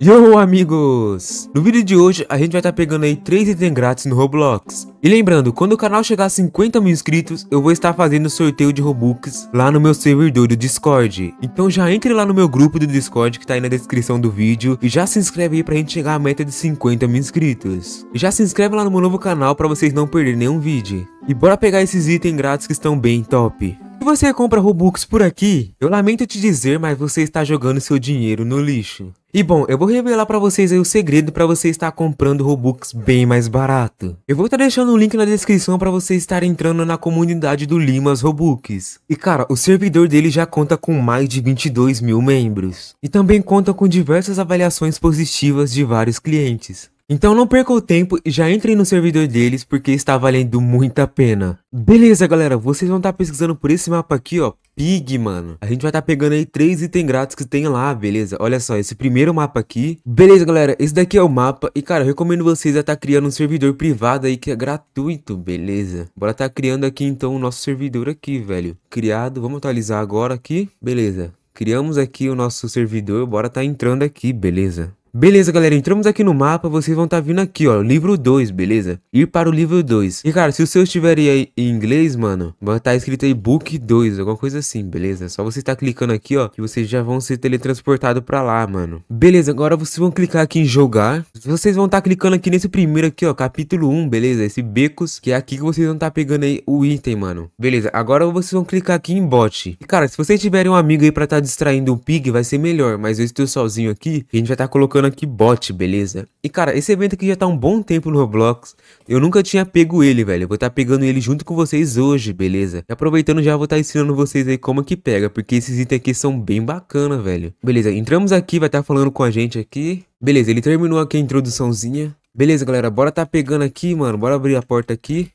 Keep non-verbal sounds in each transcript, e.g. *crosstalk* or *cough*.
Yo amigos! No vídeo de hoje a gente vai estar tá pegando aí 3 itens grátis no Roblox. E lembrando, quando o canal chegar a 50 mil inscritos, eu vou estar fazendo sorteio de Robux lá no meu servidor do Discord. Então já entre lá no meu grupo do Discord que tá aí na descrição do vídeo e já se inscreve aí pra gente chegar à meta de 50 mil inscritos. E já se inscreve lá no meu novo canal pra vocês não perderem nenhum vídeo. E bora pegar esses itens grátis que estão bem top. Se você compra Robux por aqui, eu lamento te dizer, mas você está jogando seu dinheiro no lixo. E bom, eu vou revelar para vocês aí o segredo para você estar comprando Robux bem mais barato. Eu vou estar deixando o um link na descrição para você estar entrando na comunidade do Limas Robux. E cara, o servidor dele já conta com mais de 22 mil membros. E também conta com diversas avaliações positivas de vários clientes. Então não perca o tempo e já entrem no servidor deles porque está valendo muito a pena. Beleza, galera, vocês vão estar tá pesquisando por esse mapa aqui, ó, Pig, mano. A gente vai estar tá pegando aí três itens grátis que tem lá, beleza? Olha só, esse primeiro mapa aqui. Beleza, galera, esse daqui é o mapa e, cara, eu recomendo vocês a estar tá criando um servidor privado aí que é gratuito, beleza? Bora estar tá criando aqui, então, o nosso servidor aqui, velho. Criado, vamos atualizar agora aqui, beleza. Criamos aqui o nosso servidor, bora tá entrando aqui, beleza? Beleza, galera, entramos aqui no mapa, vocês vão estar tá vindo aqui, ó, livro 2, beleza? Ir para o livro 2. E, cara, se o seu estiver aí em inglês, mano, vai estar tá escrito aí book 2, alguma coisa assim, beleza? Só você estar tá clicando aqui, ó, que vocês já vão ser teletransportados pra lá, mano. Beleza, agora vocês vão clicar aqui em jogar. Vocês vão estar tá clicando aqui nesse primeiro aqui, ó, capítulo 1, um, beleza? Esse becos, que é aqui que vocês vão estar tá pegando aí o item, mano. Beleza, agora vocês vão clicar aqui em bot. E, cara, se vocês tiverem um amigo aí pra estar tá distraindo o pig, vai ser melhor, mas eu estou sozinho aqui a gente vai estar colocando colocando aqui bot, beleza? E cara, esse evento aqui já tá um bom tempo no Roblox. Eu nunca tinha pego ele, velho. Eu vou estar tá pegando ele junto com vocês hoje, beleza? E aproveitando já vou estar tá ensinando vocês aí como é que pega, porque esses itens aqui são bem bacana, velho. Beleza, entramos aqui, vai estar tá falando com a gente aqui. Beleza, ele terminou aqui a introduçãozinha. Beleza, galera, bora tá pegando aqui, mano. Bora abrir a porta aqui.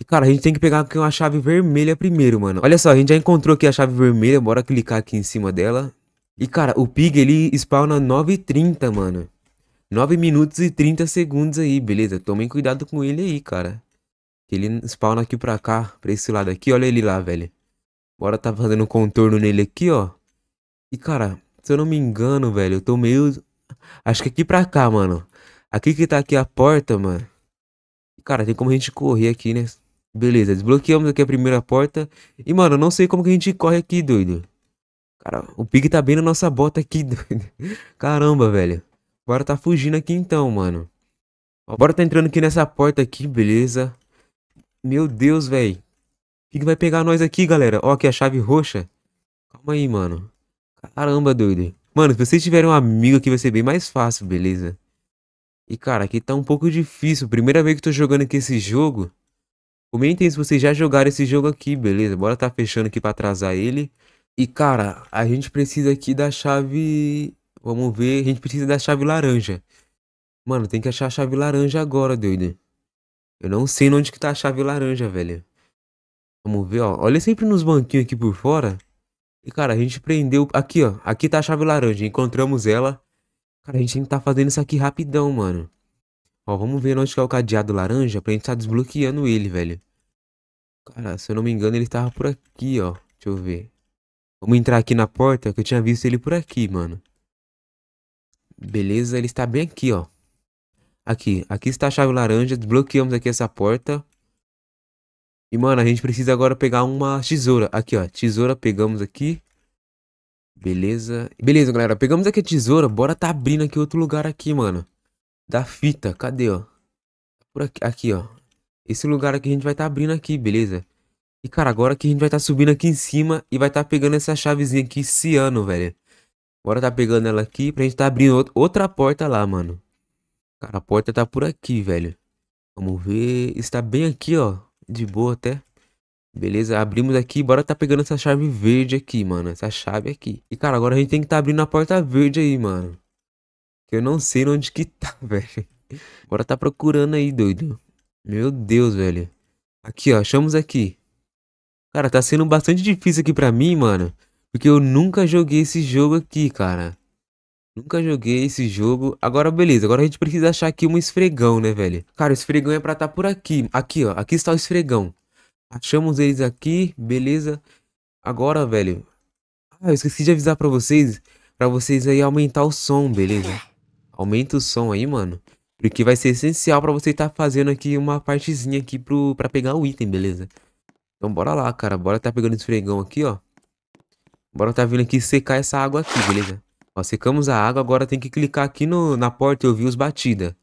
E, cara, a gente tem que pegar aqui uma chave vermelha primeiro, mano. Olha só, a gente já encontrou aqui a chave vermelha. Bora clicar aqui em cima dela. E, cara, o Pig, ele spawna 9h30, mano. 9 minutos e 30 segundos aí, beleza? Tomem cuidado com ele aí, cara. ele spawna aqui pra cá, pra esse lado aqui. Olha ele lá, velho. Bora tá fazendo um contorno nele aqui, ó. E, cara, se eu não me engano, velho, eu tô meio... Acho que aqui pra cá, mano. Aqui que tá aqui a porta, mano. Cara, tem como a gente correr aqui, né? Beleza, desbloqueamos aqui a primeira porta. E, mano, eu não sei como que a gente corre aqui, doido. Cara, o Pig tá bem na nossa bota aqui, *laughs* doido. Caramba, velho. Bora tá fugindo aqui então, mano. Bora tá entrando aqui nessa porta aqui, beleza. Meu Deus, velho. O que vai pegar nós aqui, galera. Ó, aqui a chave roxa. Calma aí, mano. Caramba, doido. Mano, se vocês tiverem um amigo aqui vai ser bem mais fácil, beleza? E, cara, aqui tá um pouco difícil. Primeira vez que tô jogando aqui esse jogo. Comentem se vocês já jogaram esse jogo aqui, beleza? Bora tá fechando aqui pra atrasar ele. E cara, a gente precisa aqui da chave. Vamos ver, a gente precisa da chave laranja. Mano, tem que achar a chave laranja agora, doido. Eu não sei onde que tá a chave laranja, velho. Vamos ver, ó. Olha sempre nos banquinhos aqui por fora. E, cara, a gente prendeu... Aqui, ó. Aqui tá a chave laranja. Encontramos ela. Cara, a gente tem que tá fazendo isso aqui rapidão, mano. Ó, vamos ver onde que é o cadeado laranja pra gente tá desbloqueando ele, velho. Cara, se eu não me engano, ele tava por aqui, ó. Deixa eu ver. Vamos entrar aqui na porta que eu tinha visto ele por aqui, mano. Beleza, ele está bem aqui, ó. Aqui, aqui está a chave laranja, desbloqueamos aqui essa porta. E, mano, a gente precisa agora pegar uma tesoura. Aqui, ó, tesoura, pegamos aqui. Beleza. Beleza, galera, pegamos aqui a tesoura, bora tá abrindo aqui outro lugar aqui, mano. Da fita, cadê, ó? Por aqui, aqui ó. Esse lugar aqui a gente vai tá abrindo aqui, beleza? E, cara, agora que a gente vai estar tá subindo aqui em cima e vai estar tá pegando essa chavezinha aqui ciano velho. Agora tá pegando ela aqui pra gente tá abrindo outra porta lá, mano. Cara, a porta tá por aqui, velho. Vamos ver. Está bem aqui, ó. De boa até. Beleza, abrimos aqui, bora tá pegando essa chave verde aqui, mano, essa chave aqui. E, cara, agora a gente tem que tá abrindo a porta verde aí, mano. Que eu não sei onde que tá, *laughs* velho. Bora tá procurando aí, doido. Meu Deus, velho. Aqui, ó, achamos aqui. Cara, tá sendo bastante difícil aqui pra mim, mano. Porque eu nunca joguei esse jogo aqui, cara. Nunca joguei esse jogo. Agora, beleza. Agora a gente precisa achar aqui um esfregão, né, velho? Cara, o esfregão é pra estar tá por aqui. Aqui, ó. Aqui está o esfregão. Achamos eles aqui. Beleza. Agora, velho. Ah, eu esqueci de avisar pra vocês. Pra vocês aí aumentar o som, beleza? Aumenta o som aí, mano. Porque vai ser essencial pra você estar tá fazendo aqui uma partezinha aqui pro, pra pegar o item, beleza? Então bora lá, cara. Bora tá pegando esse fregão aqui, ó. Bora tá vindo aqui secar essa água aqui, beleza? Ó, secamos a água. Agora tem que clicar aqui no, na porta e ouvir os batidas.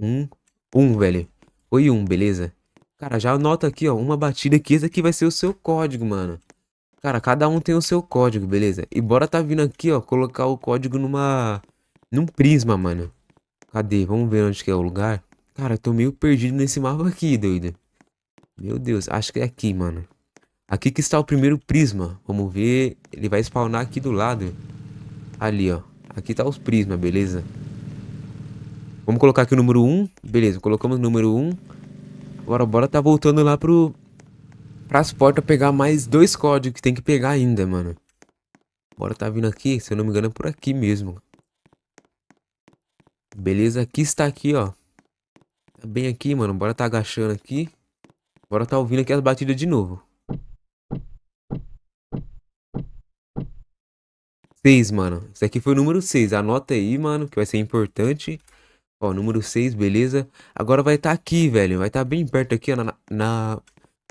Um, um, velho. Foi um, beleza? Cara, já anota aqui, ó. Uma batida que esse aqui vai ser o seu código, mano. Cara, cada um tem o seu código, beleza? E bora tá vindo aqui, ó. Colocar o código numa... Num prisma, mano. Cadê? Vamos ver onde que é o lugar. Cara, eu tô meio perdido nesse mapa aqui, doido. Meu Deus, acho que é aqui, mano. Aqui que está o primeiro prisma. Vamos ver. Ele vai spawnar aqui do lado. Ali, ó. Aqui está os prismas, beleza? Vamos colocar aqui o número 1. Beleza, colocamos o número 1. Agora bora tá voltando lá pro... Pras portas pegar mais dois códigos que tem que pegar ainda, mano. Bora tá vindo aqui, se eu não me engano, é por aqui mesmo. Beleza, aqui está aqui, ó. Tá bem aqui, mano. Bora tá agachando aqui. Bora tá ouvindo aqui as batidas de novo. Seis, mano. Isso aqui foi o número seis. Anota aí, mano, que vai ser importante. Ó, número seis, beleza. Agora vai estar tá aqui, velho. Vai estar tá bem perto aqui, ó, na, na...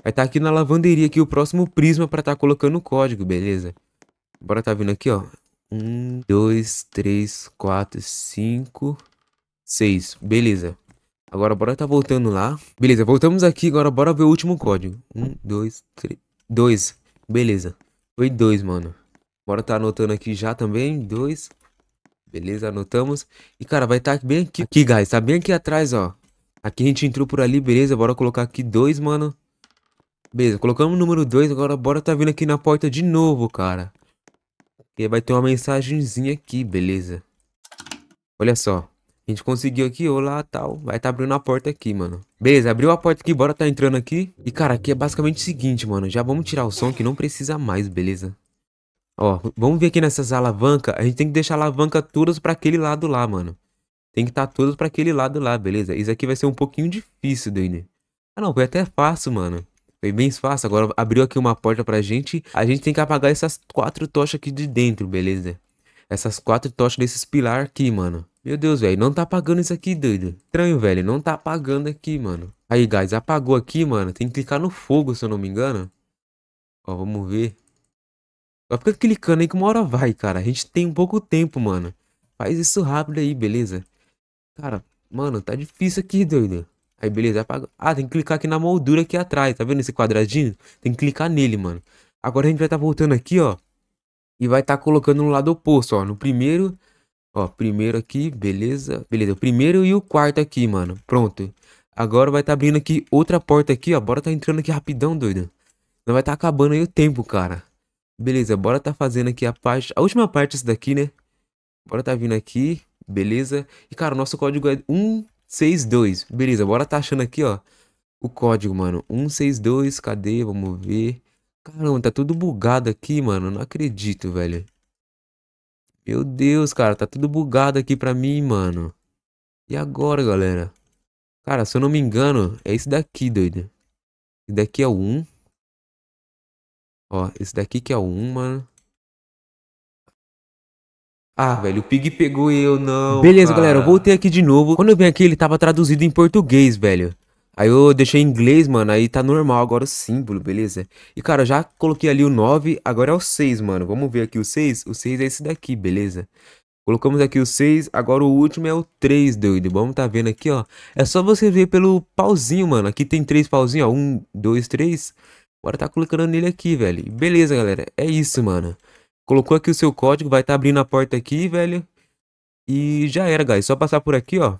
Vai estar tá aqui na lavanderia aqui o próximo prisma pra estar tá colocando o código, beleza? Bora tá vindo aqui, ó. Um, dois, três, quatro, cinco, seis. Beleza. Agora bora tá voltando lá. Beleza, voltamos aqui. Agora bora ver o último código. Um, dois, três. Dois. Beleza. Foi dois, mano. Bora tá anotando aqui já também. Dois. Beleza, anotamos. E, cara, vai estar tá bem aqui. Aqui, guys. Tá bem aqui atrás, ó. Aqui a gente entrou por ali, beleza. Bora colocar aqui dois, mano. Beleza, colocamos o número dois Agora bora tá vindo aqui na porta de novo, cara. E vai ter uma mensagenzinha aqui, beleza. Olha só. A gente conseguiu aqui, olá, tal. Vai tá abrindo a porta aqui, mano. Beleza, abriu a porta aqui, bora tá entrando aqui. E, cara, aqui é basicamente o seguinte, mano. Já vamos tirar o som que não precisa mais, beleza? Ó, vamos ver aqui nessas alavancas. A gente tem que deixar a alavanca todas pra aquele lado lá, mano. Tem que estar tá todas pra aquele lado lá, beleza? Isso aqui vai ser um pouquinho difícil, Dane. Ah, não, foi até fácil, mano. Foi bem fácil. Agora abriu aqui uma porta pra gente. A gente tem que apagar essas quatro tochas aqui de dentro, beleza? essas quatro tochas desses pilar aqui, mano. Meu Deus, velho, não tá apagando isso aqui, doido. Estranho, velho, não tá apagando aqui, mano. Aí, guys, apagou aqui, mano. Tem que clicar no fogo, se eu não me engano. Ó, vamos ver. Só fica clicando aí que uma hora vai, cara. A gente tem um pouco tempo, mano. Faz isso rápido aí, beleza? Cara, mano, tá difícil aqui, doido. Aí, beleza, apagou. Ah, tem que clicar aqui na moldura aqui atrás, tá vendo esse quadradinho? Tem que clicar nele, mano. Agora a gente vai estar tá voltando aqui, ó e vai estar tá colocando no lado oposto, ó. No primeiro, ó, primeiro aqui, beleza? Beleza, o primeiro e o quarto aqui, mano. Pronto. Agora vai estar tá abrindo aqui outra porta aqui, ó. Bora tá entrando aqui rapidão, doido. Não vai estar tá acabando aí o tempo, cara. Beleza, bora tá fazendo aqui a parte... A última parte essa daqui, né? Bora tá vindo aqui, beleza? E, cara, o nosso código é 162. Beleza, bora tá achando aqui, ó. O código, mano. 162, cadê? Vamos ver. Caramba, tá tudo bugado aqui, mano. Não acredito, velho. Meu Deus, cara. Tá tudo bugado aqui pra mim, mano. E agora, galera? Cara, se eu não me engano, é esse daqui, doido. Esse daqui é o 1. Ó, esse daqui que é o 1, mano. Ah, velho, o Pig pegou eu, não. Beleza, cara. galera, eu voltei aqui de novo. Quando eu vim aqui, ele tava traduzido em português, velho. Aí eu deixei em inglês, mano, aí tá normal agora o símbolo, beleza? E, cara, já coloquei ali o 9, agora é o 6, mano. Vamos ver aqui o 6? O 6 é esse daqui, beleza? Colocamos aqui o 6, agora o último é o 3, doido. Vamos tá vendo aqui, ó. É só você ver pelo pauzinho, mano. Aqui tem 3 pauzinhos, ó. 1, 2, 3. Agora tá colocando nele aqui, velho. Beleza, galera. É isso, mano. Colocou aqui o seu código, vai tá abrindo a porta aqui, velho. E já era, guys. Só passar por aqui, ó.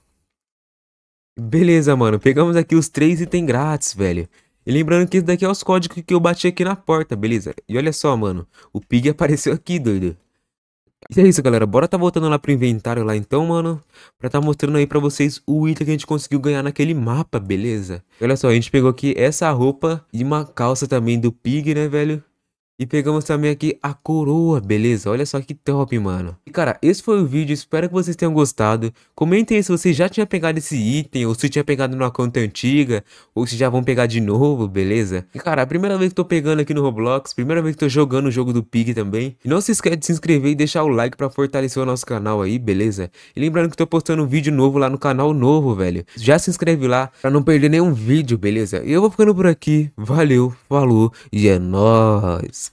Beleza, mano. Pegamos aqui os três itens grátis, velho. E lembrando que esse daqui é os códigos que eu bati aqui na porta, beleza? E olha só, mano. O Pig *laughs* apareceu aqui, doido. E é isso, galera. Bora tá voltando lá pro inventário lá então, mano. Pra tá mostrando aí pra vocês o item que a gente conseguiu ganhar naquele mapa, beleza? E olha só, a gente pegou aqui essa roupa e uma calça também do Pig, né, velho? E pegamos também aqui a coroa, beleza? Olha só que top, mano cara, esse foi o vídeo, espero que vocês tenham gostado. Comentem aí se vocês já tinham pegado esse item, ou se tinha pegado numa conta antiga, ou se já vão pegar de novo, beleza? E cara, a primeira vez que tô pegando aqui no Roblox, primeira vez que tô jogando o jogo do Pig também. E não se esquece de se inscrever e deixar o like pra fortalecer o nosso canal aí, beleza? E lembrando que tô postando um vídeo novo lá no canal novo, velho. Já se inscreve lá pra não perder nenhum vídeo, beleza? E eu vou ficando por aqui, valeu, falou e é nóis!